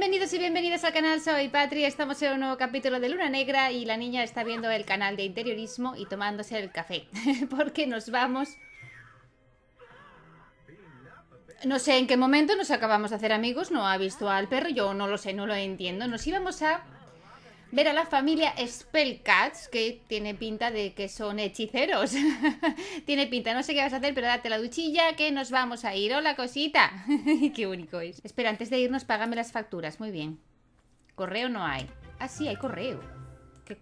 Bienvenidos y bienvenidas al canal, soy Patria. estamos en un nuevo capítulo de Luna Negra y la niña está viendo el canal de interiorismo y tomándose el café, porque nos vamos... No sé en qué momento nos acabamos de hacer amigos, no ha visto al perro, yo no lo sé, no lo entiendo, nos íbamos a ver a la familia Spellcats, que tiene pinta de que son hechiceros. tiene pinta, no sé qué vas a hacer, pero date la duchilla que nos vamos a ir. Hola, cosita. qué único es. Espera, antes de irnos, págame las facturas. Muy bien. Correo no hay. Ah, sí, hay correo.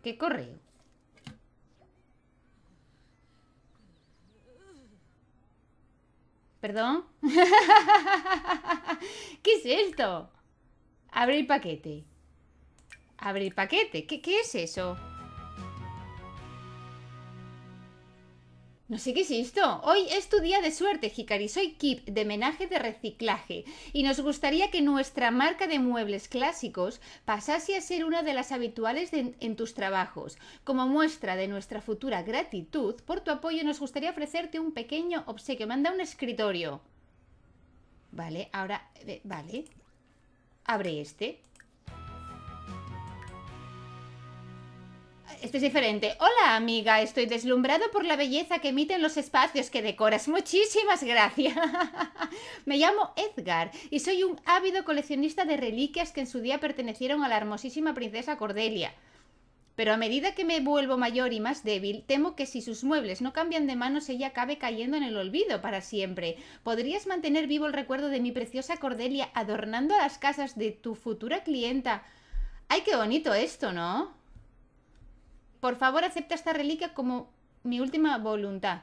qué correo? ¿Perdón? ¿Qué es esto? Abre el paquete. Abre el paquete. ¿Qué, qué es eso? No sé qué es esto. Hoy es tu día de suerte, Hikari. Soy Kip, de menaje de reciclaje, y nos gustaría que nuestra marca de muebles clásicos pasase a ser una de las habituales en tus trabajos. Como muestra de nuestra futura gratitud por tu apoyo, nos gustaría ofrecerte un pequeño obsequio. Manda un escritorio. Vale, ahora... Eh, vale. Abre este. Esto es diferente. Hola, amiga. Estoy deslumbrado por la belleza que emiten los espacios que decoras. Muchísimas gracias. Me llamo Edgar y soy un ávido coleccionista de reliquias que en su día pertenecieron a la hermosísima princesa Cordelia. Pero a medida que me vuelvo mayor y más débil, temo que si sus muebles no cambian de manos ella acabe cayendo en el olvido para siempre. ¿Podrías mantener vivo el recuerdo de mi preciosa Cordelia adornando las casas de tu futura clienta? ¡Ay, qué bonito esto, ¿no? por favor acepta esta reliquia como mi última voluntad.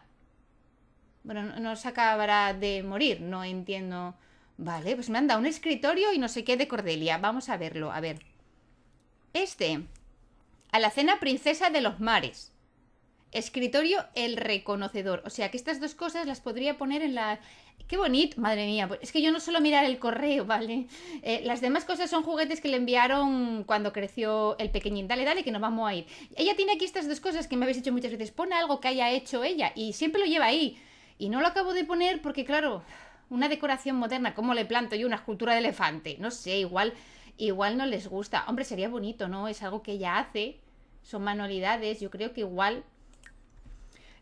Bueno, no, se acabará de morir, no entiendo. Vale, pues me han dado un escritorio y no sé qué de Cordelia. Vamos a verlo, a ver. Este. A la cena princesa de los mares escritorio, el reconocedor. O sea que estas dos cosas las podría poner en la... ¡Qué bonito! Madre mía, pues, es que yo no suelo mirar el correo, ¿vale? Eh, las demás cosas son juguetes que le enviaron cuando creció el pequeñín. Dale, dale, que nos vamos a ir. Ella tiene aquí estas dos cosas que me habéis hecho muchas veces. Pon algo que haya hecho ella y siempre lo lleva ahí. Y no lo acabo de poner porque, claro, una decoración moderna, ¿cómo le planto yo una escultura de elefante? No sé, igual, igual no les gusta. Hombre, sería bonito, ¿no? Es algo que ella hace, son manualidades, yo creo que igual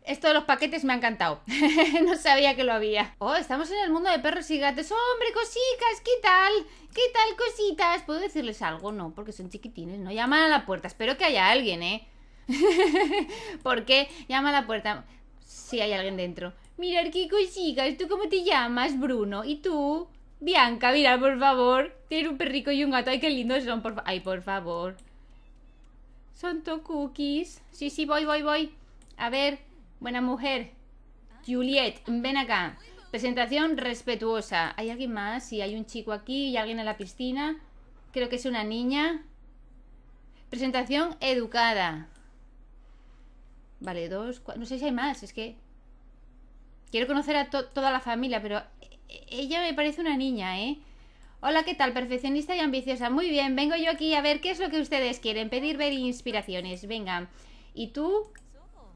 esto de los paquetes me ha encantado. no sabía que lo había. Oh, estamos en el mundo de perros y gatos. Oh, ¡Hombre, cositas! ¿Qué tal? ¿Qué tal, cositas? ¿Puedo decirles algo? No, porque son chiquitines. No llaman a la puerta. Espero que haya alguien, ¿eh? ¿Por qué llama a la puerta? Si sí, hay alguien dentro. Mirar qué cositas. ¿Tú cómo te llamas, Bruno? ¿Y tú? Bianca, mira, por favor. Tienes un perrico y un gato. Ay, qué lindos son. Por Ay, por favor. Son to cookies. Sí, sí, voy, voy, voy. A ver. Buena mujer. Juliet, ven acá. Presentación respetuosa. ¿Hay alguien más? Si hay un chico aquí y alguien en la piscina. Creo que es una niña. Presentación educada. Vale, dos, cuatro, No sé si hay más, es que... Quiero conocer a toda la familia, pero ella me parece una niña, ¿eh? Hola, ¿qué tal? Perfeccionista y ambiciosa. Muy bien, vengo yo aquí a ver qué es lo que ustedes quieren. Pedir ver inspiraciones. Venga. ¿Y tú?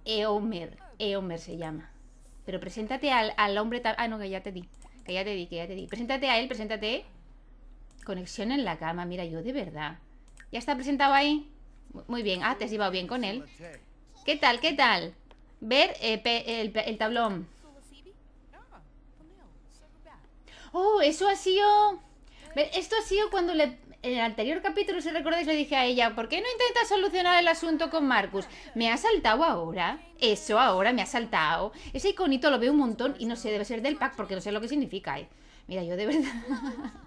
Eomer hombre, se llama. Pero preséntate al, al hombre... Ah, no, que ya te di. Que ya te di, que ya te di. Preséntate a él, preséntate. Conexión en la cama, mira, yo de verdad. ¿Ya está presentado ahí? Muy bien. Ah, te has llevado bien con él. ¿Qué tal, qué tal? Ver eh, el, el tablón. Oh, eso ha sido... Esto ha sido cuando le en el anterior capítulo, si recordáis, le dije a ella, ¿por qué no intentas solucionar el asunto con Marcus? Me ha saltado ahora. Eso ahora me ha saltado. Ese iconito lo veo un montón y no sé, debe ser del pack porque no sé lo que significa. ¿eh? Mira, yo de verdad...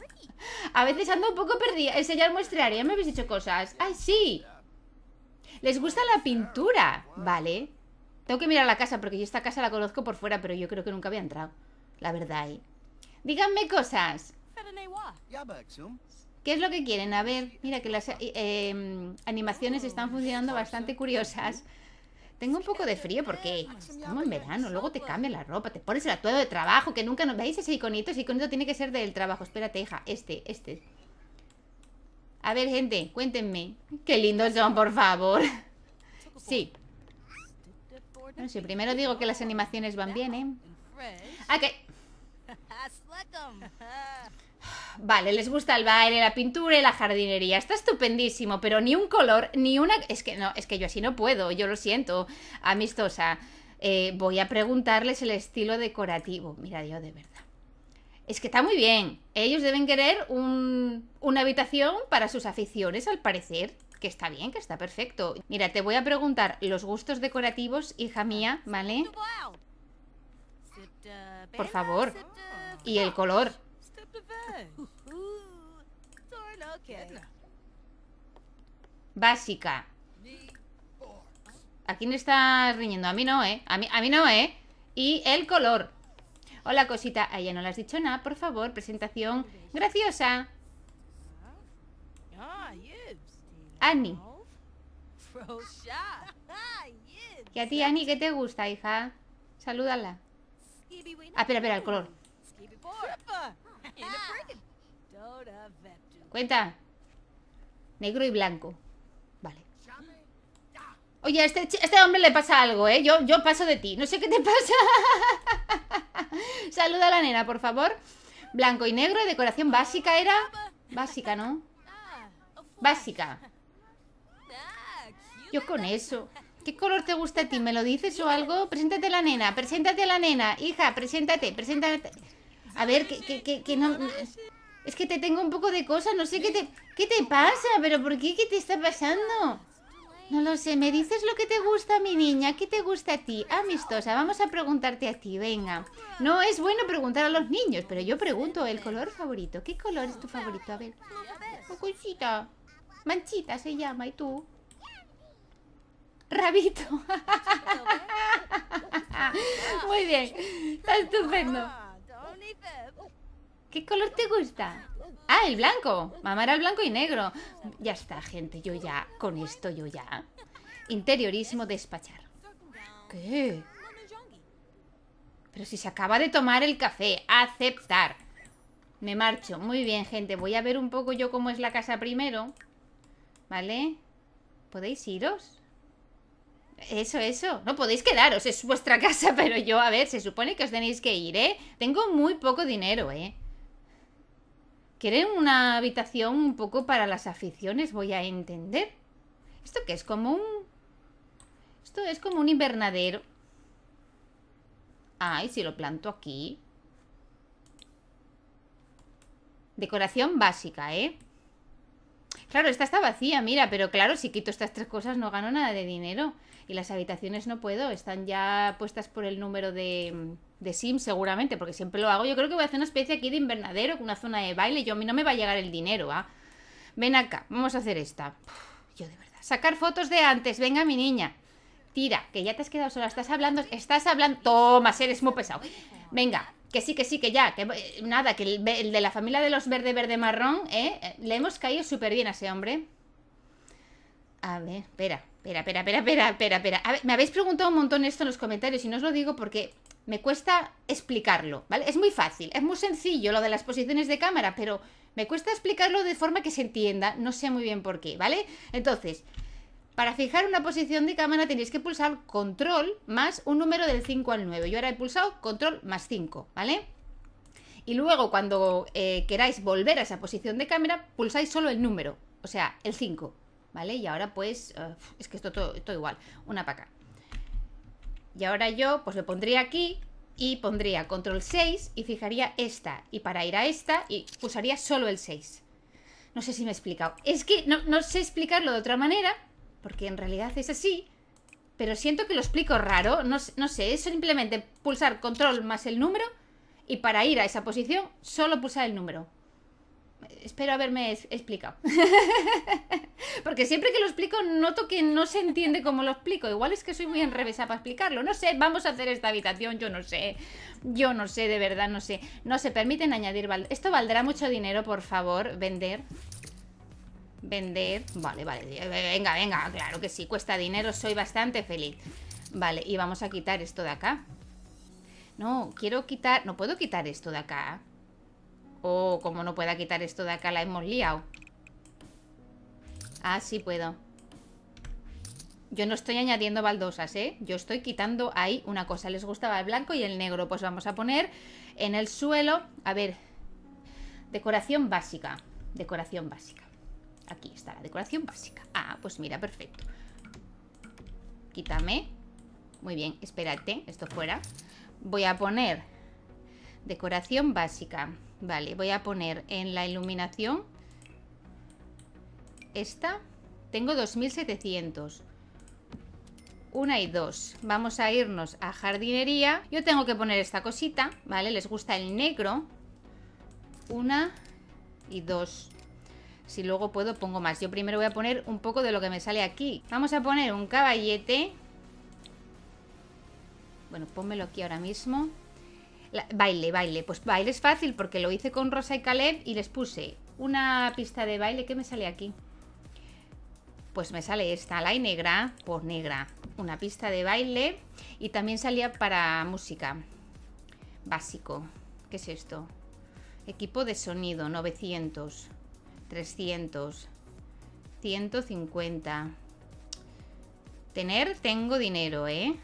a veces ando un poco perdida. Enseñar muestrear, ya me habéis dicho cosas. ¡Ay, sí! Les gusta la pintura. Vale. Tengo que mirar la casa porque yo esta casa la conozco por fuera, pero yo creo que nunca había entrado. La verdad, ¿eh? Díganme cosas. ¿Qué es lo que quieren? A ver, mira que las eh, em, animaciones están mm, funcionando bastante curiosas. Tengo un poco de frío porque estamos en verano, luego te cambian la ropa, te pones el atuendo de trabajo, que nunca nos... ¿Veis ese iconito? Ese iconito tiene que ser del trabajo. Espérate, hija, este, este. A ver, gente, cuéntenme. Qué lindos son, por favor. Sí. Bueno, si primero digo que las animaciones van bien, ¿eh? Ah, Vale, les gusta el baile, la pintura y la jardinería. Está estupendísimo, pero ni un color, ni una... Es que no, es que yo así no puedo, yo lo siento, amistosa. Eh, voy a preguntarles el estilo decorativo. Mira, yo de verdad. Es que está muy bien. Ellos deben querer un, una habitación para sus aficiones, al parecer. Que está bien, que está perfecto. Mira, te voy a preguntar los gustos decorativos, hija mía, ¿vale? Por favor. Y el color. Básica. ¿A quién estás riñendo? A mí no, ¿eh? A mí, a mí no, ¿eh? Y el color. Hola, cosita. A ella no le has dicho nada, por favor. Presentación graciosa. Annie. ¿Y a ti, Annie, qué te gusta, hija? Salúdala. Ah, espera, espera, el color. Ah. Cuenta. Negro y blanco. Vale. Oye, este a este, hombre le pasa algo, ¿eh? Yo, yo paso de ti. No sé qué te pasa. Saluda a la nena, por favor. Blanco y negro, decoración básica era. Básica, ¿no? Básica. Ah, yo con eso. ¿Qué color te gusta a ti? ¿Me lo dices o algo? Preséntate a la nena, preséntate a la nena. Hija, preséntate, preséntate. A ver, que, no... Es que te tengo un poco de cosas, no sé qué te... ¿Qué te pasa? ¿Pero por qué? ¿Qué te está pasando? No lo sé, me dices lo que te gusta, mi niña. ¿Qué te gusta a ti? Amistosa, vamos a preguntarte a ti, venga. No es bueno preguntar a los niños, pero yo pregunto el color favorito. ¿Qué color es tu favorito? A ver. Cosita. Manchita se llama, ¿y tú? Rabito. Muy bien. Está estupendo. ¿Qué color te gusta? Ah, el blanco. Mamá era el blanco y negro. Ya está, gente. Yo ya, con esto yo ya. Interiorismo, despachar. ¿Qué? Pero si se acaba de tomar el café. Aceptar. Me marcho. Muy bien, gente. Voy a ver un poco yo cómo es la casa primero. ¿Vale? ¿Podéis iros? Eso, eso. No podéis quedaros, es vuestra casa, pero yo, a ver, se supone que os tenéis que ir, ¿eh? Tengo muy poco dinero, ¿eh? ¿Quieren una habitación un poco para las aficiones? Voy a entender. ¿Esto qué es? Como un... Esto es como un invernadero. Ay, si lo planto aquí. Decoración básica, ¿eh? Claro, esta está vacía, mira, pero claro, si quito estas tres cosas no gano nada de dinero. Y las habitaciones no puedo, están ya puestas por el número de, de Sims seguramente, porque siempre lo hago. Yo creo que voy a hacer una especie aquí de invernadero, con una zona de baile. Yo a mí no me va a llegar el dinero, ¿ah? Ven acá, vamos a hacer esta. yo de verdad. Sacar fotos de antes, venga mi niña. Tira, que ya te has quedado sola, estás hablando, estás hablando. Toma, eres muy pesado. Venga, que sí, que sí, que ya, que eh, nada, que el, de la familia de los verde, verde, marrón, ¿eh? eh le hemos caído súper bien a ese hombre. A ver, espera, espera, espera, espera, espera, espera, me habéis preguntado un montón esto en los comentarios y no os lo digo porque me cuesta explicarlo, ¿vale? Es muy fácil, es muy sencillo lo de las posiciones de cámara, pero me cuesta explicarlo de forma que se entienda, no sé muy bien por qué, ¿vale? Entonces, para fijar una posición de cámara tenéis que pulsar control más un número del 5 al 9. Yo ahora he pulsado control más 5, ¿vale? Y luego cuando eh, queráis volver a esa posición de cámara, pulsáis solo el número, o sea, el 5, ¿vale? Y ahora pues, eh, es que esto todo, todo igual, una acá. Y ahora yo pues lo pondría aquí y pondría control 6 y fijaría esta. Y para ir a esta y pulsaría solo el 6. No sé si me he explicado. Es que no, no sé explicarlo de otra manera, porque en realidad es así. Pero siento que lo explico raro. No, sé, es simplemente pulsar control más el número. Y para ir a esa posición, solo pulsar el número. Espero haberme explicado. Porque siempre que lo explico noto que no se entiende cómo lo explico. Igual es que soy muy enrevesada para explicarlo. No sé, vamos a hacer esta habitación, yo no sé. Yo no sé, de verdad, no sé. No se permiten añadir... Esto valdrá mucho dinero, por favor, vender. Vender, vale, vale, venga, venga, claro que sí, cuesta dinero, soy bastante feliz Vale, y vamos a quitar esto de acá No, quiero quitar, no puedo quitar esto de acá Oh, como no pueda quitar esto de acá, la hemos liado Ah, sí puedo Yo no estoy añadiendo baldosas, ¿eh? Yo estoy quitando ahí una cosa Les gustaba el blanco y el negro, pues vamos a poner en el suelo A ver, decoración básica Decoración básica Aquí está la decoración básica. Ah, pues mira, perfecto. Quítame. Muy bien, espérate, esto fuera. Voy a poner decoración básica. Vale, voy a poner en la iluminación esta. Tengo 2700. Una y dos. Vamos a irnos a jardinería. Yo tengo que poner esta cosita, ¿vale? Les gusta el negro. Una y dos. Si luego puedo, pongo más. Yo primero voy a poner un poco de lo que me sale aquí. Vamos a poner un caballete. Bueno, pónmelo aquí ahora mismo. baile, baile. Pues baile es fácil porque lo hice con Rosa y Caleb y les puse una pista de baile. ¿Qué me sale aquí? Pues me sale esta, la y negra por pues negra. Una pista de baile y también salía para música. Básico. ¿Qué es esto? Equipo de sonido, 900. 300, 150. Tener, tengo dinero, ¿eh?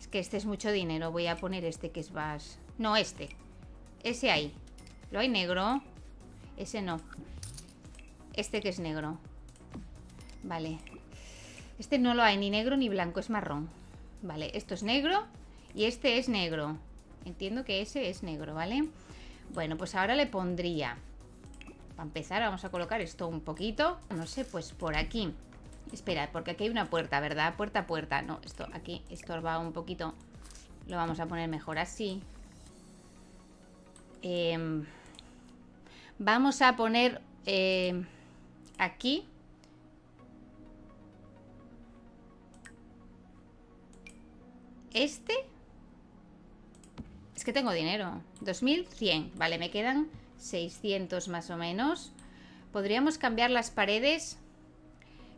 Es que este es mucho dinero. Voy a poner este que es más... No, este. Ese ahí. Lo hay negro. Ese no. Este que es negro. Vale. Este no lo hay ni negro ni blanco, es marrón. Vale, esto es negro y este es negro. Entiendo que ese es negro, ¿vale? Bueno, pues ahora le pondría para empezar vamos a colocar esto un poquito. No sé, pues por aquí. Espera, porque aquí hay una puerta, ¿verdad? Puerta puerta. No, esto aquí estorba un poquito. Lo vamos a poner mejor así. Em, vamos a poner em, aquí. Este. Es que tengo dinero. 2100. Vale, me quedan 600 más o menos. Podríamos cambiar las paredes.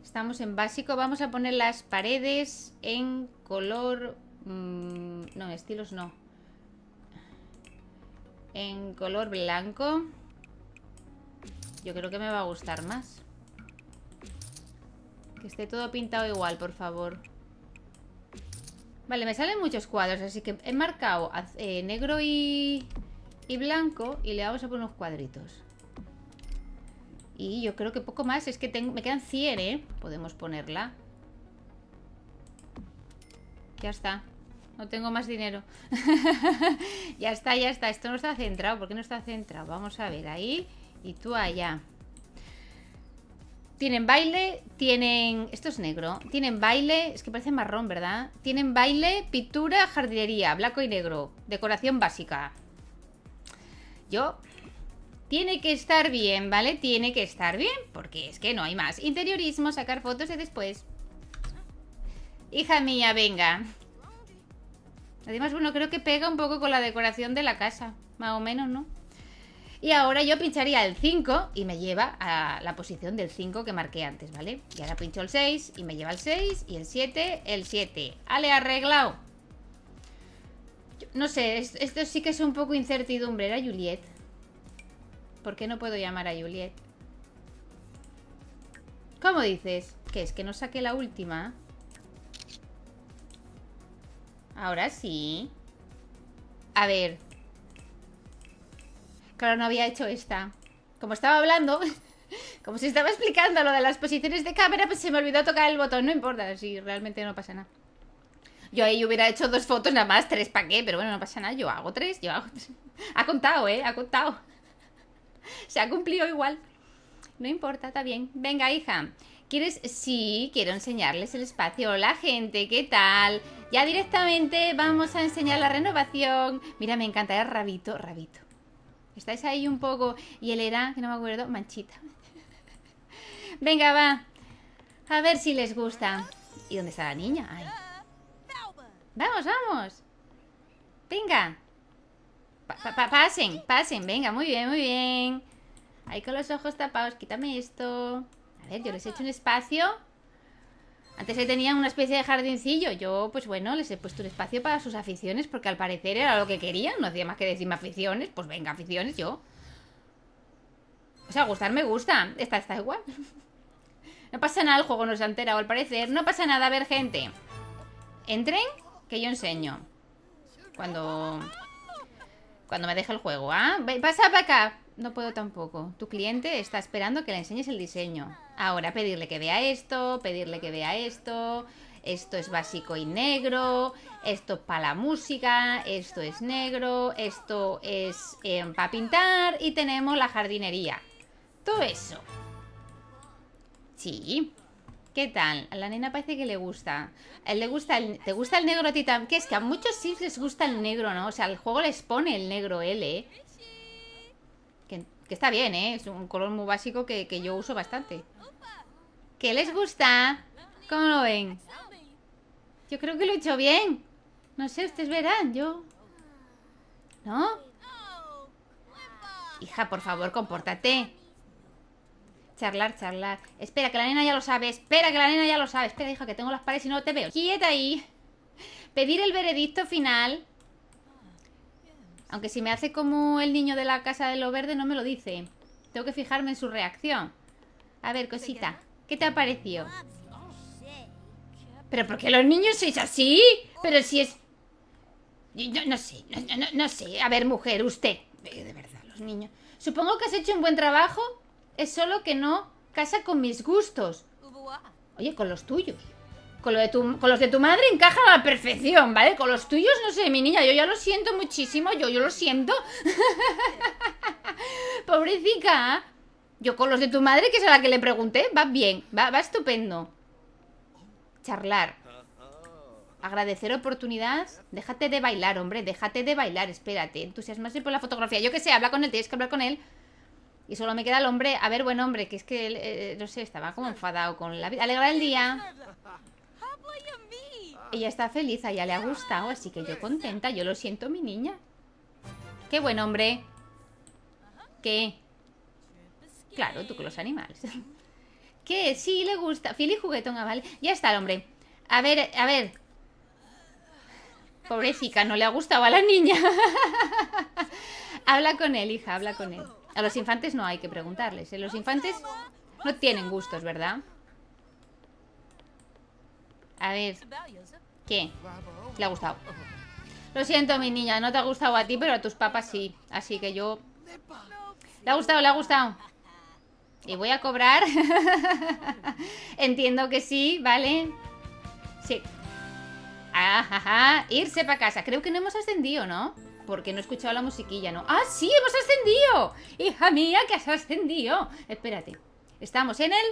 Estamos en básico. Vamos a poner las paredes en color... Mm, no, estilos no. En color blanco. Yo creo que me va a gustar más. Que esté todo pintado igual, por favor. Vale, me salen muchos cuadros, así que he marcado eh, negro y y blanco y le vamos a poner unos cuadritos. Y yo creo que poco más, es que me quedan 100, ¿eh? Podemos ponerla. Ya está. No tengo más dinero. ya está, ya está. Esto no está centrado. ¿Por qué no está centrado? Vamos a ver ahí y tú allá. Tienen baile, tienen... Esto es negro. Tienen baile, es que parece marrón, ¿verdad? Tienen baile, pintura, jardinería, blanco y negro. Decoración básica. Yo... Tiene que estar bien, ¿vale? Tiene que estar bien, porque es que no hay más. Interiorismo, sacar fotos de después. Hija mía, venga. Además, bueno, creo que pega un poco con la decoración de la casa, más o menos, ¿no? Y ahora yo pincharía el 5 y me lleva a la posición del 5 que marqué antes, ¿vale? Y ahora pincho el 6 y me lleva el 6 y el 7, el 7. ¡Ale, arreglado! No sé, esto sí que es un poco incertidumbre. Era Juliet. ¿Por qué no puedo llamar a Juliet? ¿Cómo dices? ¿Qué es? ¿Que no saqué la última? Ahora sí. A ver. Claro, no había hecho esta. Como estaba hablando, como se estaba explicando lo de las posiciones de cámara, pues se me olvidó tocar el botón. No importa, si realmente no pasa nada. Yo ahí hubiera hecho dos fotos nada más, tres para qué, pero bueno, no pasa nada, yo hago tres, yo hago... Ha contado, ¿eh? Ha contado. Se ha cumplido igual. No importa, está bien. Venga, hija. ¿Quieres? Sí, quiero enseñarles el espacio. Hola, gente, ¿qué tal? Ya directamente vamos a enseñar la renovación. Mira, me encanta el Rabito, Rabito. Estáis ahí un poco. Y él era, que no me acuerdo, Manchita. Venga, va. A ver si les gusta. ¿Y dónde está la niña? Ay. Vamos, vamos. Venga. pasen, pasen. Venga, muy bien, muy bien. Ahí con los ojos tapados. Quítame esto. A ver, yo les he hecho un espacio. Antes se tenían una especie de jardincillo. Yo, pues bueno, les he puesto un espacio para sus aficiones porque al parecer era lo que querían. No hacía más que decirme aficiones. Pues venga, aficiones, yo. O sea, gustar me gusta. Esta está igual. No pasa nada, el juego no se ha enterado al parecer. No pasa nada, a ver, gente. Entren que yo enseño. Cuando... Cuando me deje el juego. ¿Ah? Pasa para acá. No puedo tampoco. Tu cliente está esperando que le enseñes el diseño. Ahora, pedirle que vea esto, pedirle que vea esto. Esto es básico y negro. Esto es para la música. Esto es negro. Esto es eh, para pintar. Y tenemos la jardinería. Todo eso. Sí. ¿Qué tal? A la nena parece que le gusta. le gusta ¿Te gusta el negro a ti Que es que a muchos sí les gusta el negro, ¿no? O sea, el juego les pone el negro L, ¿eh? que, está bien, ¿eh? Es un color muy básico que, que yo uso bastante. ¿Qué les gusta? ¿Cómo lo ven? Yo creo que lo he hecho bien. No sé, ustedes verán, yo... ¿No? Hija, por favor, compórtate. Charlar, charlar. Espera, que la nena ya lo sabe. Espera, que la nena ya lo sabe. Espera, hija, que tengo las paredes y no te veo. Quieta ahí. Pedir el veredicto final. Aunque si me hace como el niño de la casa de lo verde, no me lo dice. Tengo que fijarme en su reacción. A ver, cosita. ¿Qué te ha parecido? ¿Pero por qué los niños sois así? Pero si es... No, sé, no, no, no sé. A ver, mujer, usted. Eh, de verdad, los niños. Supongo que has hecho un buen trabajo es solo que no casa con mis gustos. Oye, con los tuyos. Con, de con los de tu madre encaja a la perfección, ¿vale? Con los tuyos, no sé, mi niña, yo ya lo siento muchísimo, yo, yo lo siento. Pobrecita. Yo con los de tu madre, que es a la que le pregunté, va bien, va, va estupendo. Charlar. Agradecer oportunidad. Déjate de bailar, hombre, déjate de bailar, espérate. Entusiasmarse por la fotografía. Yo que sé, habla con él, tienes que hablar con él. Y solo me queda el hombre. A ver, buen hombre, que es que eh, eh, no sé, estaba como enfadado con la vida. Alegra el día. Ella está feliz, a ella le ha gustado, así que yo contenta. Yo lo siento, mi niña. Qué buen hombre. ¿Qué? Claro, tú con los animales. ¿Qué? Sí, le gusta. Fili, juguetón, ah, ¿vale? Ya está el hombre. A ver, a ver. Pobrecita, no le ha gustado a la niña. habla con él, hija, habla con él. A los infantes no hay que preguntarles. ¿eh? Los infantes no tienen gustos, ¿verdad? A ver. ¿Qué? Le ha gustado. Lo siento, mi niña, no te ha gustado a ti, pero a tus papás sí. Así que yo... Le ha gustado, le ha gustado. Y voy a cobrar. Entiendo que sí, ¿vale? Sí. Ajá, ah, irse para casa. Creo que no hemos ascendido, ¿no? porque no he escuchado la musiquilla, ¿no? ¡Ah, sí! ¡Hemos ascendido! ¡Hija mía, que has ascendido! Espérate, estamos en el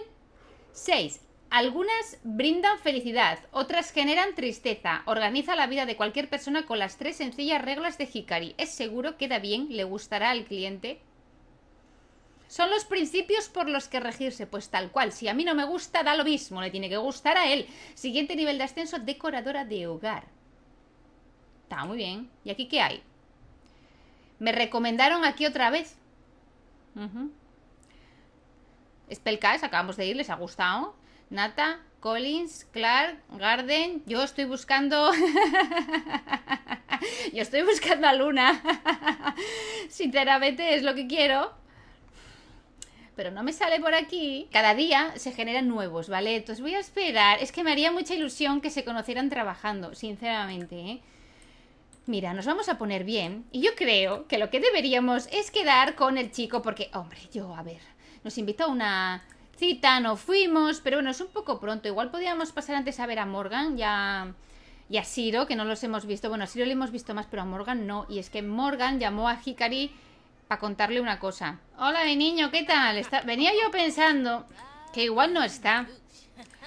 6. Algunas brindan felicidad, otras generan tristeza. Organiza la vida de cualquier persona con las tres sencillas reglas de Hikari. Es seguro, queda bien, le gustará al cliente. Son los principios por los que regirse, pues tal cual. Si a mí no me gusta, da lo mismo, le tiene que gustar a él. Siguiente nivel de ascenso, decoradora de hogar. Está muy bien. ¿Y aquí qué hay? Me recomendaron aquí otra vez. Spellcast, acabamos de ir, les ha gustado. Nata, Collins, Clark, Garden. Yo estoy buscando. Yo estoy buscando a Luna. Sinceramente es lo que quiero. Pero no me sale por aquí. Cada día se generan nuevos, ¿vale? Entonces voy a esperar. Es que me haría mucha ilusión que se conocieran trabajando, sinceramente, ¿eh? Mira, nos vamos a poner bien y yo creo que lo que deberíamos es quedar con el chico porque, hombre, yo, a ver, nos invitó a una cita, no fuimos, pero bueno, es un poco pronto. Igual podíamos pasar antes a ver a Morgan ya y a Siro, que no los hemos visto. Bueno, a Siro le hemos visto más, pero a Morgan no. Y es que Morgan llamó a Hikari para contarle una cosa. Hola, mi niño, ¿qué tal? Está... Venía yo pensando que igual no está.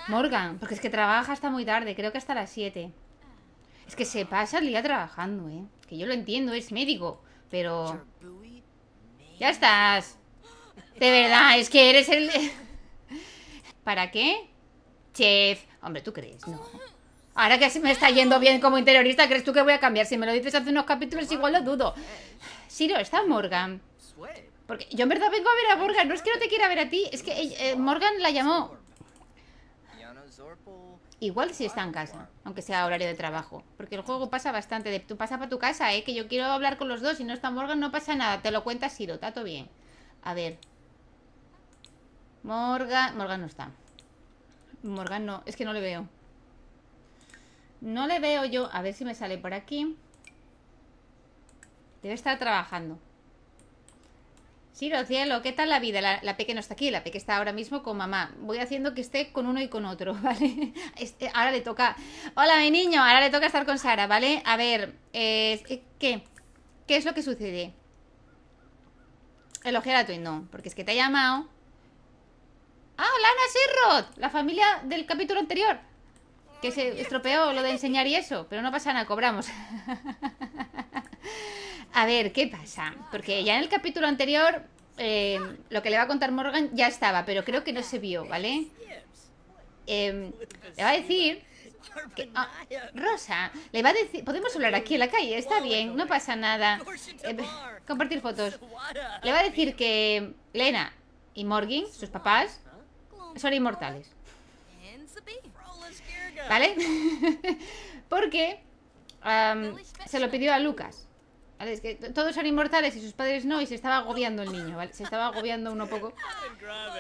Morgan, porque es que trabaja hasta muy tarde, creo que hasta las 7. Es que se pasa el día trabajando, ¿eh? Que yo lo entiendo, es médico, pero... Ya estás. De verdad, es que eres el... ¿Para qué? Chef. Hombre, ¿tú crees? No. Ahora que se me está yendo bien como interiorista, ¿crees tú que voy a cambiar? Si me lo dices hace unos capítulos, igual lo dudo. no, está Morgan. Porque yo en verdad vengo a ver a Morgan. No es que no te quiera ver a ti, es que eh, Morgan la llamó. Igual si está en casa, aunque sea horario de trabajo. Porque el juego pasa bastante. De, tú pasa para tu casa, ¿eh? Que yo quiero hablar con los dos. y no está Morgan, no pasa nada. Te lo cuentas, Siro. Está bien. A ver. Morgan... Morgan no está. Morgan no. Es que no le veo. No le veo yo. A ver si me sale por aquí. Debe estar trabajando. Sí, cielo, ¿qué tal la vida? La, la, Peque no está aquí, la Peque está ahora mismo con mamá. Voy haciendo que esté con uno y con otro, ¿vale? Eh, ahora le toca. Hola, mi niño, ahora le toca estar con Sara, ¿vale? A ver, eh, ¿qué? ¿Qué es lo que sucede? Elogiar a Twin, no, porque es que te ha llamado. ¡Ah, Lana Sirrod! La familia del capítulo anterior. Que se estropeó lo de enseñar y eso, pero no pasa nada, cobramos. A ver, ¿qué pasa? Porque ya en el capítulo anterior eh, lo que le va a contar Morgan ya estaba, pero creo que no se vio, ¿vale? Em, le va a decir... Ah, Rosa, le va a decir... Podemos hablar aquí en la calle, está bien, no pasa nada. Em, compartir fotos. Le va a decir que Lena y Morgan, sus papás, son inmortales. ¿Vale? Porque se lo pidió a Lucas. Es que todos son inmortales y sus padres no, y se estaba agobiando el niño, ¿vale? Se estaba agobiando uno poco.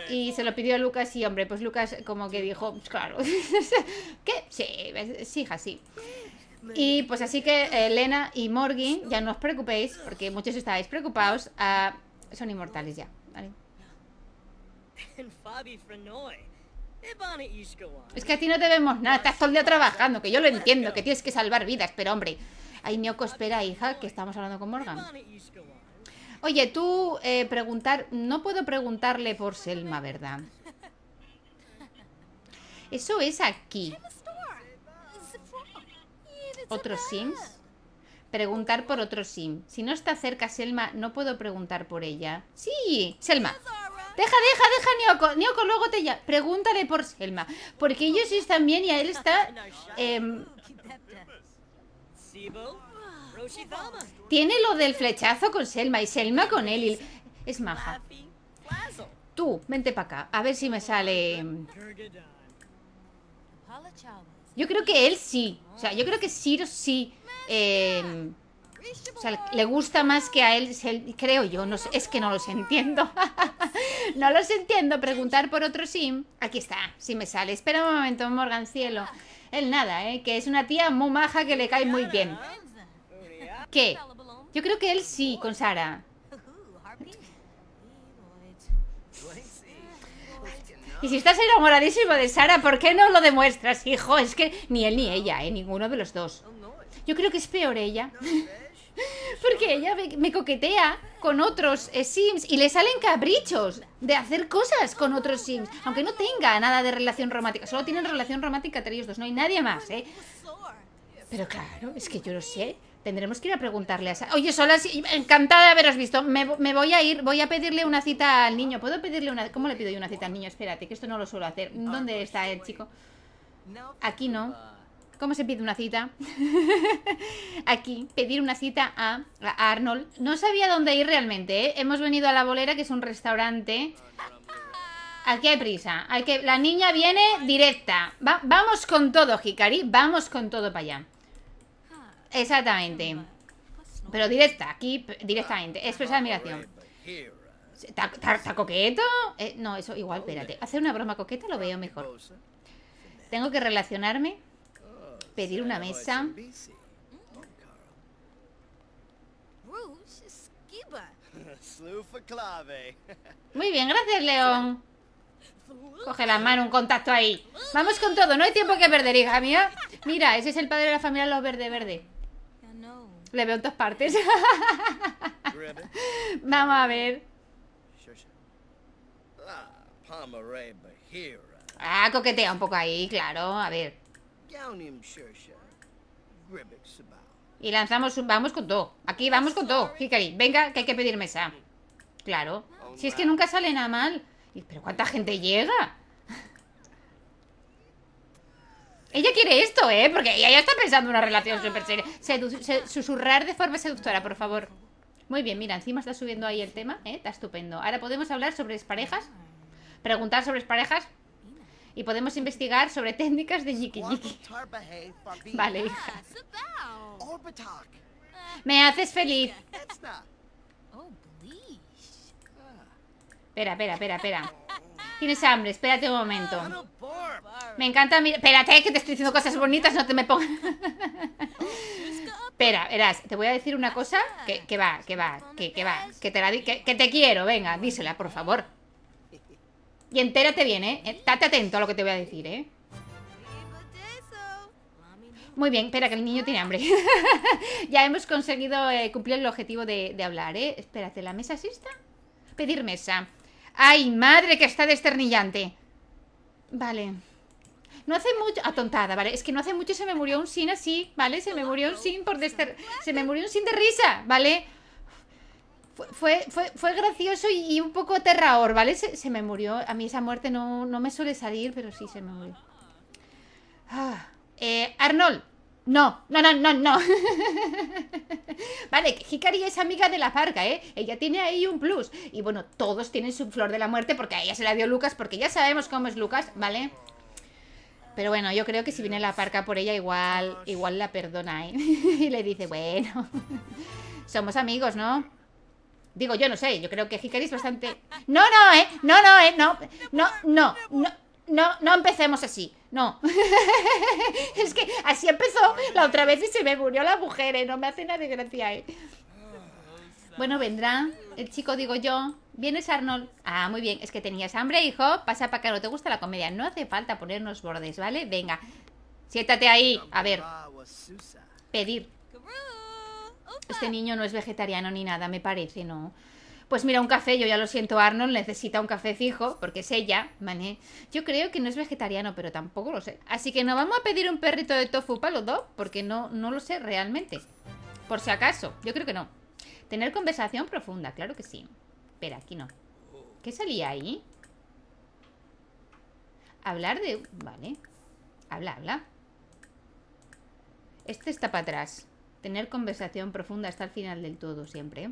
Y se lo pidió a Lucas y, hombre, pues Lucas como que dijo, pues claro, que Sí, hija, sí. Y pues así que Elena eh, y Morgan, ya no os preocupéis, porque muchos estáis preocupados, ah, son inmortales ya, ¿vale? Es que a ti no te vemos nada, estás todo el día trabajando, que yo lo entiendo, que tienes que salvar vidas, pero hombre, Ay, Nioko, espera, hija, que estamos hablando con Morgan. Oye, tú eh, preguntar... No puedo preguntarle por Selma, ¿verdad? Eso es aquí. ¿Otros Sims? Preguntar por otro Sim. Si no está cerca Selma, no puedo preguntar por ella. Sí, Selma. Deja, deja, deja, Nioko. Nioko, luego te ya. Pregúntale por Selma. Porque ellos están bien y a él está... Eh, tiene lo del flechazo con Selma y Selma con él. Es maja. Tú, vente para acá. A ver si me sale... Yo creo que él sí. O sea, yo creo que Ciro sí... Em, o sea, le gusta más que a él, creo yo, no es que no los entiendo. no los entiendo, preguntar por otro sim. Aquí está, si me sale. Espera un momento, Morgan Cielo. Él nada, ¿eh? Que es una tía muy que le cae muy bien. ¿Qué? Yo creo que él sí, con Sara. Y si estás enamoradísimo de Sara, ¿por qué no lo demuestras, hijo? Es que ni él ni ella, ¿eh? Ninguno de los dos. Yo creo que es peor ella. Porque ella me, coquetea con otros eh, Sims y le salen caprichos de hacer cosas con otros Sims, aunque no tenga nada de relación romántica, solo tienen relación romántica entre ellos dos, no hay nadie más, ¿eh? Pero claro, es que yo lo sé. Tendremos que ir a preguntarle a esa... Oye, Sola, encantada de haberos visto. Me, me, voy a ir, voy a pedirle una cita al niño. ¿Puedo pedirle una... ¿Cómo le pido yo una cita al niño? Espérate, que esto no lo suelo hacer. ¿Dónde pues está el chico? Aquí no. ¿Cómo se pide una cita? Aquí, pedir una cita a, Arnold. No sabía dónde ir realmente, ¿eh? Hemos venido a La Bolera, que es un restaurante. Aquí hay prisa. que... La niña viene directa. Vamos con todo, Hikari. Vamos con todo para allá. Exactamente. Pero directa, aquí directamente. Expresa admiración. ¿Está, coqueto? Eh, no, eso igual, espérate. Hacer una broma coqueta lo veo mejor. Tengo que relacionarme pedir una mesa. Muy bien, gracias, León. Coge la mano, un contacto ahí. Vamos con todo, no hay tiempo que perder, hija mía. Mira, ese es el padre de la familia Los Verde Verde. Le veo en todas partes. Vamos a ver. Ah, ah, coquetea un poco ahí, claro. A ver. Y lanzamos un... Vamos con todo. Aquí vamos con todo, Hikari. Venga, que hay que pedir mesa. Claro. Si es que nunca sale nada mal. Pero ¿cuánta gente llega? Ella quiere esto, ¿eh? Porque ella ya está pensando en una relación súper seria. susurrar de forma seductora, por favor. Muy bien, mira, encima está subiendo ahí el tema, ¿eh? Está estupendo. Ahora podemos hablar sobre parejas. Preguntar sobre parejas y podemos investigar sobre técnicas de Jiki Jiki. Vale, hija. Me haces feliz. Oh, espera, espera, espera, espera. Tienes hambre, espérate un momento. Ah, me encanta mirar... Espérate, que te estoy diciendo cosas bonitas, no te me pongas... Espera, Eras, te voy a decir una cosa que, va, que va, que, va, que te la que te quiero, venga, dísela, por favor. Y entérate bien, ¿eh? ¿eh? Estate atento a lo que te voy a decir, ¿eh? Muy bien, espera, que el niño tiene hambre. ya hemos conseguido eh, cumplir el objetivo de, hablar, ¿eh? Espérate, ¿la mesa es esta? Pedir mesa. ¡Ay, madre, que está desternillante! Vale. No hace mucho... Atontada, ¿vale? Es que no hace mucho se me murió un sin así, ¿vale? Se me murió un sin por dester... Se me murió un sin de risa, ¿vale? Fue, fue, gracioso y, un poco aterrador, ¿vale? Se, me murió. A mí esa muerte no, me suele salir, pero sí se me murió. Ah, eh, Arnold. No, no, no, no, no. vale, Hikari es amiga de la parca, ¿eh? Ella tiene ahí un plus. Y bueno, todos tienen su flor de la muerte porque a ella se la dio Lucas, porque ya sabemos cómo es Lucas, ¿vale? Pero bueno, yo creo que si viene la parca por ella, igual, igual la perdona, ¿eh? y le dice, bueno, somos amigos, ¿no? Digo, yo no sé, yo creo que Hikari bastante... No, no, eh, no, no, eh, no, no, no, no, no, no empecemos así, no. es que así empezó la otra vez y se me murió la mujer, eh, no me hace nada de gracia, eh. Bueno, vendrá el chico, digo yo. ¿Vienes, Arnold? Ah, muy bien, es que tenías hambre, hijo. Pasa para que no te gusta la comedia. No hace falta ponernos bordes, ¿vale? Venga, siéntate ahí, a ver. Pedir. Este niño no es vegetariano ni nada, me parece, ¿no? Pues mira, un café, yo ya lo siento, Arnold necesita un café fijo, porque es ella, mané. Yo creo que no es vegetariano, pero tampoco lo sé. Así que no vamos a pedir un perrito de tofu para los dos, porque no, no lo sé realmente. Por si acaso, yo creo que no. Tener conversación profunda, claro que sí. Pero aquí no. ¿Qué salía ahí? Hablar de... Vale. Habla, habla. Este está para atrás. Tener conversación profunda hasta el final del todo, siempre.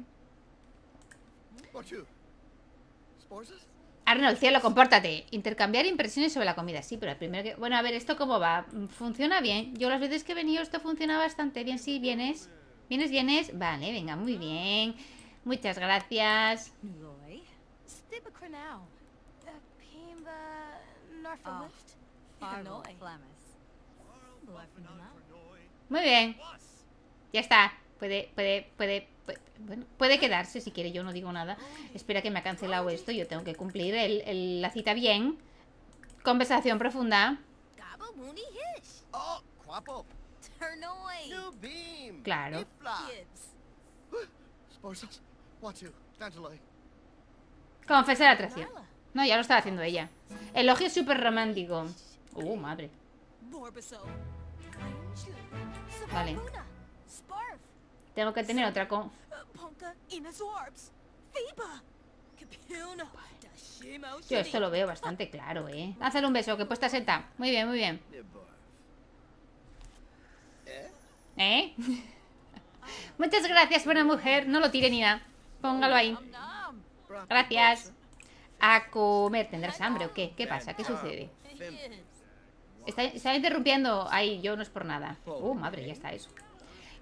Arnold, cielo, compórtate. Intercambiar impresiones sobre la comida. Sí, pero el primero que... Bueno, a ver, ¿esto cómo va? ¿Funciona bien? Yo las veces que he venido esto funciona bastante bien. Sí, vienes. ¿Vienes, vienes? Vale, venga, muy bien. Muchas gracias. Ah, muy bien. Ya está. Puede, puede, puede, puede, quedarse si quiere, yo no digo nada. Espera que me ha cancelado esto, yo tengo que cumplir la cita bien. Conversación profunda. Oh, claro. Confesar atracción. No, ya lo estaba haciendo ella. Elogio súper romántico. Uh, madre. Vale. Tengo que tener otra con... Uh, yo esto lo veo bastante claro, ¿eh? Lánzale un beso, que puesta seta. Muy bien, muy bien. ¿Eh? ¿Eh? Muchas gracias, buena mujer. No lo tire ni nada. Póngalo ahí. Gracias. A comer. ¿Tendrás hambre o qué? ¿Qué pasa? ¿Qué sucede? Está, interrumpiendo ahí. Yo no es por nada. Uh, madre, ya está eso.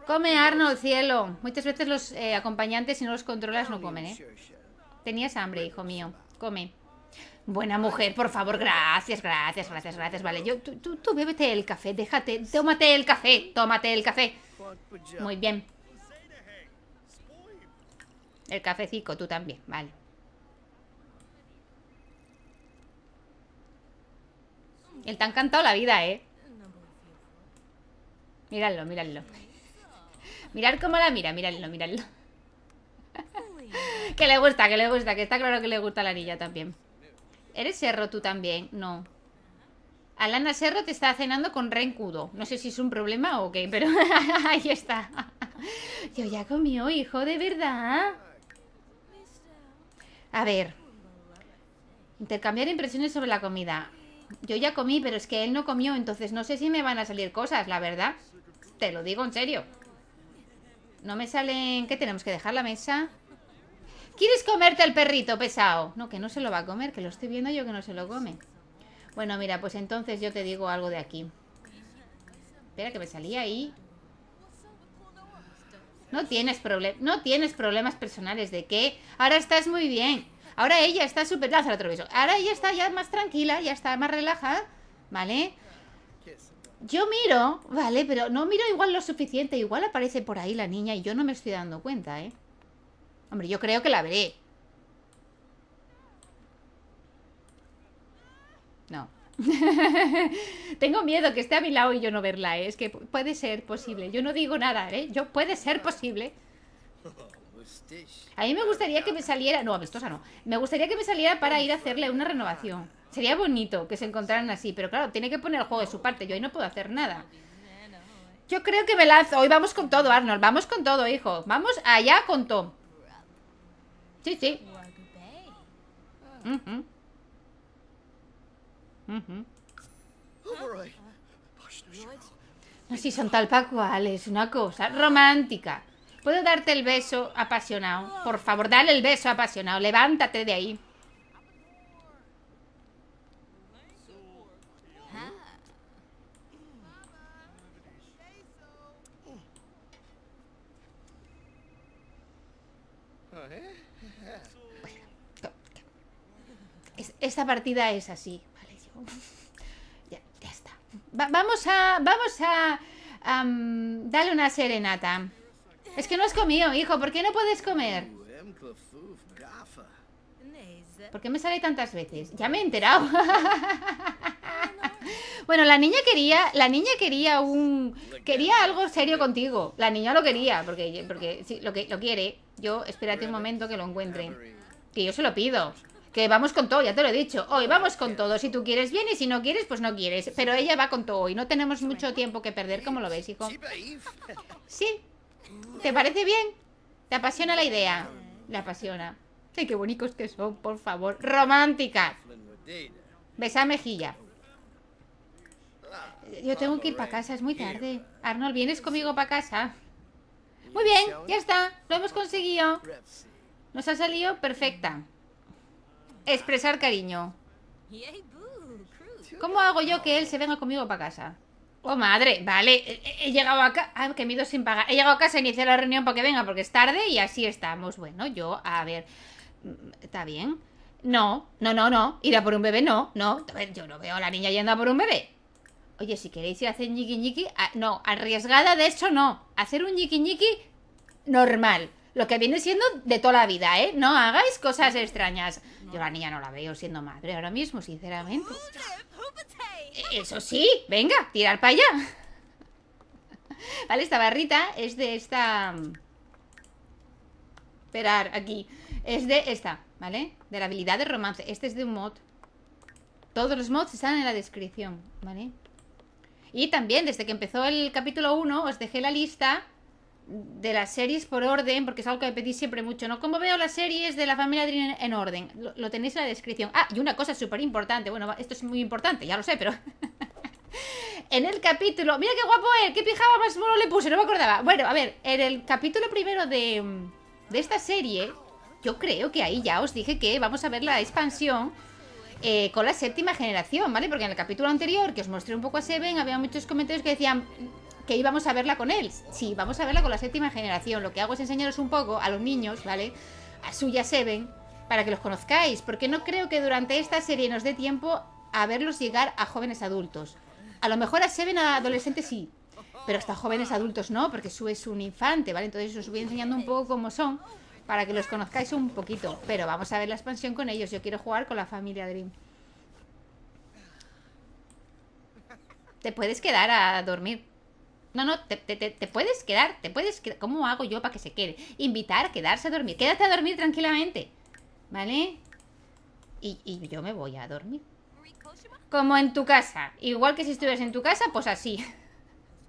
Come Arnold, cielo. Muchas veces los eh, acompañantes, si no los controlas, no comen, ¿eh? Tenías hambre, hijo mío. Come. Buena mujer, por favor, gracias, gracias, gracias, gracias. Vale, yo, tú, tú, tú bébete el café, déjate, tómate el café, tómate el café. Muy bien. El cafecito, tú también, vale. El te ha encantado la vida, ¿eh? Míralo, míralo. Mirar cómo la mira, Míralo, míralo. que le gusta, que le gusta, que está claro que le gusta la anilla también. ¿Eres Serro tú también? No. Alana Serro te está cenando con rencudo, No sé si es un problema o qué, pero ahí está. Yo ya comió, hijo, de verdad. A ver. Intercambiar impresiones sobre la comida. Yo ya comí, pero es que él no comió, entonces no sé si me van a salir cosas, la verdad. Te lo digo en serio. No me salen... ¿Qué tenemos que dejar la mesa? ¿Quieres comerte al perrito, pesado? No, que no se lo va a comer, que lo estoy viendo yo que no se lo come. Bueno, mira, pues entonces yo te digo algo de aquí. Espera, que me salía ahí. No tienes, problema no tienes problemas personales, ¿de qué? Ahora estás muy bien. Ahora ella está súper... el otro Ahora ella está ya más tranquila, ya está más relajada, ¿vale? yo miro, vale, pero no miro igual lo suficiente. Igual aparece por ahí la niña y yo no me estoy dando cuenta, ¿eh? Hombre, yo creo que la veré. No. Tengo miedo que esté a mi lado y yo no verla, ¿eh? Es que puede ser posible. Yo no digo nada, ¿eh? Yo puede ser posible. A mí me gustaría que me saliera... No, amistosa no. Me gustaría que me saliera para ir a hacerle una renovación. Sería bonito que se encontraran así, pero claro, tiene que poner el juego de su parte. Yo ahí no puedo hacer nada. Yo creo que me lanzo. Hoy vamos con todo, Arnold. Vamos con todo, hijo. Vamos allá con Tom. Sí, sí. No sé No, si son tal pa' una cosa romántica. ¿Puedo darte el beso apasionado? Por favor, dale el beso apasionado. Levántate de ahí. esta partida es así. Vale, yo... ya, ya, está. vamos a, vamos a darle una serenata. Es que no has comido, hijo. ¿Por qué no puedes comer? ¿Por qué me sale tantas veces? Ya me he enterado. bueno, la niña quería, la niña quería un, quería algo serio contigo. La niña lo quería, porque, porque sí, lo que lo quiere. Yo, espérate un momento que lo encuentre. Que yo se lo pido. Que vamos con todo, ya te lo he dicho. Hoy vamos con todo. Si tú quieres, bien. Y si no quieres, pues no quieres. Pero ella va con todo. Y no tenemos mucho tiempo que perder, como lo ves, hijo. Sí. ¿Te parece bien? ¿Te apasiona la idea? La apasiona. Ay, qué bonitos que son, por favor. Romántica. Besa mejilla. Yo tengo que ir para casa, es muy tarde. Arnold, ¿vienes conmigo para casa? Muy bien, ya está. Lo hemos conseguido. Nos ha salido perfecta. Expresar cariño. ¿Cómo hago yo que él se venga conmigo para casa? Oh, madre, vale, he llegado acá. Ah, que mido sin pagar. He llegado a casa, inicié la reunión para que venga, porque es tarde y así estamos. Bueno, yo, a ver, mm, ¿está bien? No, no, no, no. Ir a por un bebé, no, no. yo no veo a la niña yendo a por un bebé. Oye, si queréis ir a hacer ñiqui ñiqui, no, arriesgada de eso no. Hacer un ñiqui ñiqui normal. Lo que viene siendo de toda la vida, ¿eh? No hagáis cosas extrañas. Yo la niña no la veo siendo madre ahora mismo, sinceramente. Eso sí, venga, tirar para allá. Vale, esta barrita es de esta... Esperar, aquí. Es de esta, ¿vale? De la habilidad de romance. Este es de un mod. Todos los mods están en la descripción, ¿vale? Y también, desde que empezó el capítulo 1, os dejé la lista de las series por orden, porque es algo que me pedís siempre mucho, ¿no? ¿Cómo veo las series de la familia Dream en, orden? Lo, tenéis en la descripción. Ah, y una cosa súper importante, bueno, esto es muy importante, ya lo sé, pero... en el capítulo... Mira qué guapo es, qué pijama más mono le puse, no me acordaba. Bueno, a ver, en el capítulo primero de, de esta serie, yo creo que ahí ya os dije que vamos a ver la expansión eh, con la séptima generación, ¿vale? Porque en el capítulo anterior, que os mostré un poco a Seven, había muchos comentarios que decían, que íbamos a verla con él. Sí, vamos a verla con la séptima generación. Lo que hago es enseñaros un poco a los niños, ¿vale? A Suya Seven, para que los conozcáis, porque no creo que durante esta serie nos dé tiempo a verlos llegar a jóvenes adultos. A lo mejor a Seven a adolescentes sí, pero hasta jóvenes adultos no, porque Su es un infante, ¿vale? Entonces os voy enseñando un poco cómo son, para que los conozcáis un poquito. Pero vamos a ver la expansión con ellos. Yo quiero jugar con la familia Dream. Te puedes quedar a dormir. No, no, te, te, te, puedes quedar, te puedes ¿Cómo hago yo para que se quede? Invitar, quedarse a dormir. Quédate a dormir tranquilamente. ¿Vale? Y, y yo me voy a dormir. Como en tu casa. Igual que si estuvieras en tu casa, pues así.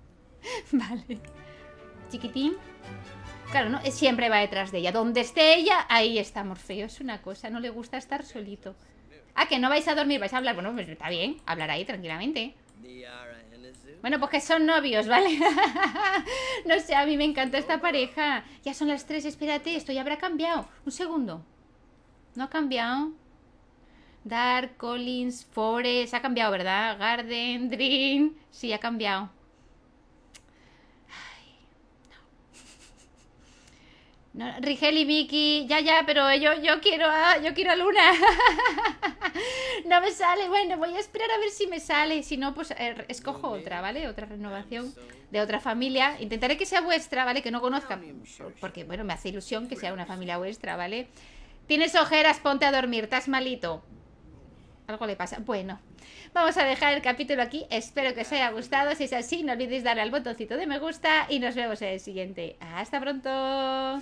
vale. Chiquitín. Claro, ¿no? Siempre va detrás de ella. Donde esté ella, ahí está Morfeo. Es una cosa, no le gusta estar solito. Ah, que no vais a dormir, vais a hablar. Bueno, pues está bien, hablar ahí tranquilamente. Bueno, porque pues son novios, ¿vale? no sé, a mí me encanta esta pareja. Ya son las tres, espérate, esto ya habrá cambiado. Un segundo. ¿No ha cambiado? Dark, Collins, Forest, ha cambiado, ¿verdad? Garden, Dream, sí, ha cambiado. Rigel y Vicky, ya, ya, pero yo, yo quiero a, yo quiero a Luna. no me sale. Bueno, voy a esperar a ver si me sale. Si no, pues eh, escojo otra, ¿vale? Otra renovación de otra familia. Intentaré que sea vuestra, ¿vale? Que no conozca. Porque, bueno, me hace ilusión que sea una familia vuestra, ¿vale? Tienes ojeras, ponte a dormir, estás malito algo le pasa. Bueno, vamos a dejar el capítulo aquí. Espero que os haya gustado. Si es así, no olvidéis darle al botoncito de me gusta y nos vemos en el siguiente. Hasta pronto.